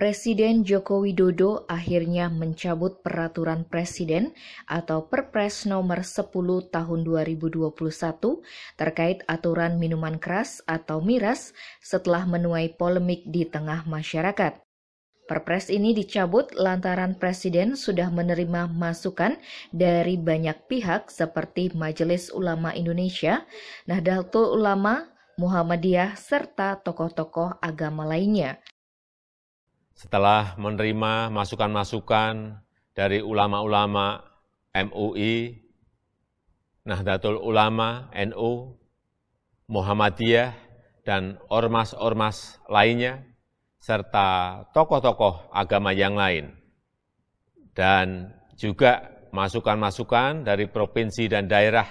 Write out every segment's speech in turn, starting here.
Presiden Joko Widodo akhirnya mencabut peraturan presiden atau Perpres nomor 10 tahun 2021 terkait aturan minuman keras atau miras setelah menuai polemik di tengah masyarakat. Perpres ini dicabut lantaran presiden sudah menerima masukan dari banyak pihak seperti Majelis Ulama Indonesia, Nahdlatul Ulama, Muhammadiyah, serta tokoh-tokoh agama lainnya setelah menerima masukan-masukan dari ulama-ulama MUI, Nahdlatul Ulama, NU, Muhammadiyah, dan ormas-ormas lainnya, serta tokoh-tokoh agama yang lain. Dan juga masukan-masukan dari provinsi dan daerah.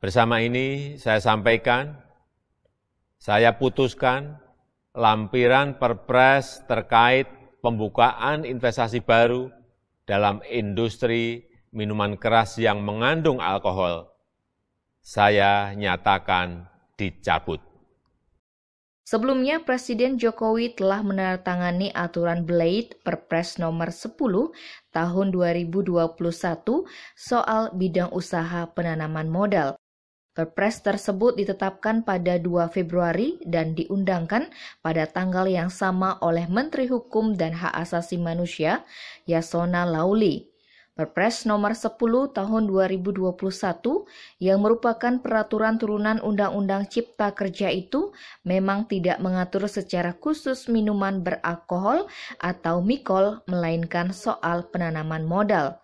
Bersama ini saya sampaikan, saya putuskan lampiran perpres terkait pembukaan investasi baru dalam industri minuman keras yang mengandung alkohol, saya nyatakan dicabut. Sebelumnya, Presiden Jokowi telah menandatangani aturan Blade Perpres nomor 10 tahun 2021 soal bidang usaha penanaman modal Perpres tersebut ditetapkan pada 2 Februari dan diundangkan pada tanggal yang sama oleh Menteri Hukum dan Hak Asasi Manusia, Yasona Lauli. Perpres nomor 10 tahun 2021 yang merupakan peraturan turunan Undang-Undang Cipta Kerja itu memang tidak mengatur secara khusus minuman beralkohol atau mikol melainkan soal penanaman modal.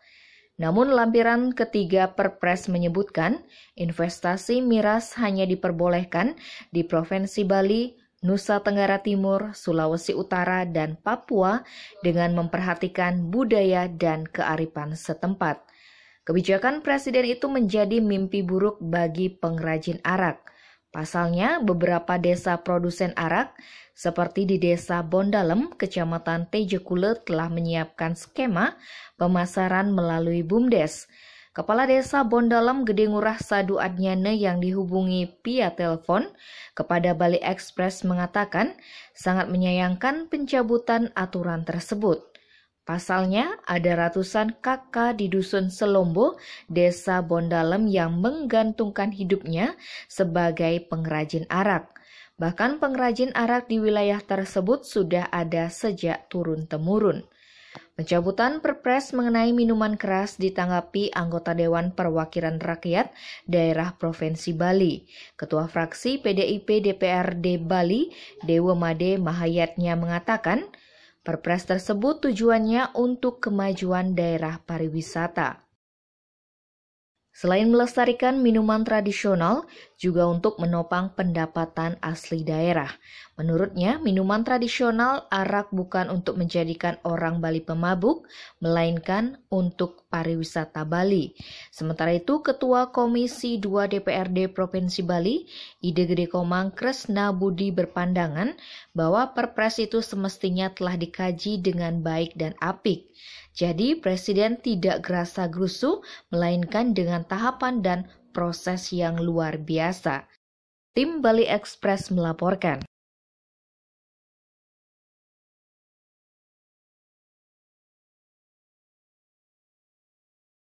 Namun lampiran ketiga Perpres menyebutkan investasi miras hanya diperbolehkan di Provinsi Bali, Nusa Tenggara Timur, Sulawesi Utara, dan Papua dengan memperhatikan budaya dan kearifan setempat. Kebijakan presiden itu menjadi mimpi buruk bagi pengrajin arak. Pasalnya, beberapa desa produsen arak seperti di Desa Bondalem, Kecamatan Tejekule telah menyiapkan skema pemasaran melalui BUMDes. Kepala Desa Bondalem Gede Ngurah Sadu Adnyane yang dihubungi via telepon kepada Bali Express mengatakan sangat menyayangkan pencabutan aturan tersebut. Pasalnya, ada ratusan kakak di dusun Selombo, desa Bondalem yang menggantungkan hidupnya sebagai pengrajin arak. Bahkan pengrajin arak di wilayah tersebut sudah ada sejak turun-temurun. Pencabutan perpres mengenai minuman keras ditanggapi anggota Dewan Perwakilan Rakyat Daerah Provinsi Bali. Ketua fraksi PDIP DPRD Bali, Dewa Made Mahayatnya mengatakan, Perpres tersebut tujuannya untuk kemajuan daerah pariwisata. Selain melestarikan minuman tradisional, juga untuk menopang pendapatan asli daerah. Menurutnya, minuman tradisional arak bukan untuk menjadikan orang Bali pemabuk, melainkan untuk pariwisata Bali. Sementara itu, Ketua Komisi 2 DPRD Provinsi Bali, Ide Gede Komang Kresna Budi berpandangan bahwa perpres itu semestinya telah dikaji dengan baik dan apik. Jadi, Presiden tidak gerasa gerusu, melainkan dengan tahapan dan proses yang luar biasa. Tim Bali Express melaporkan.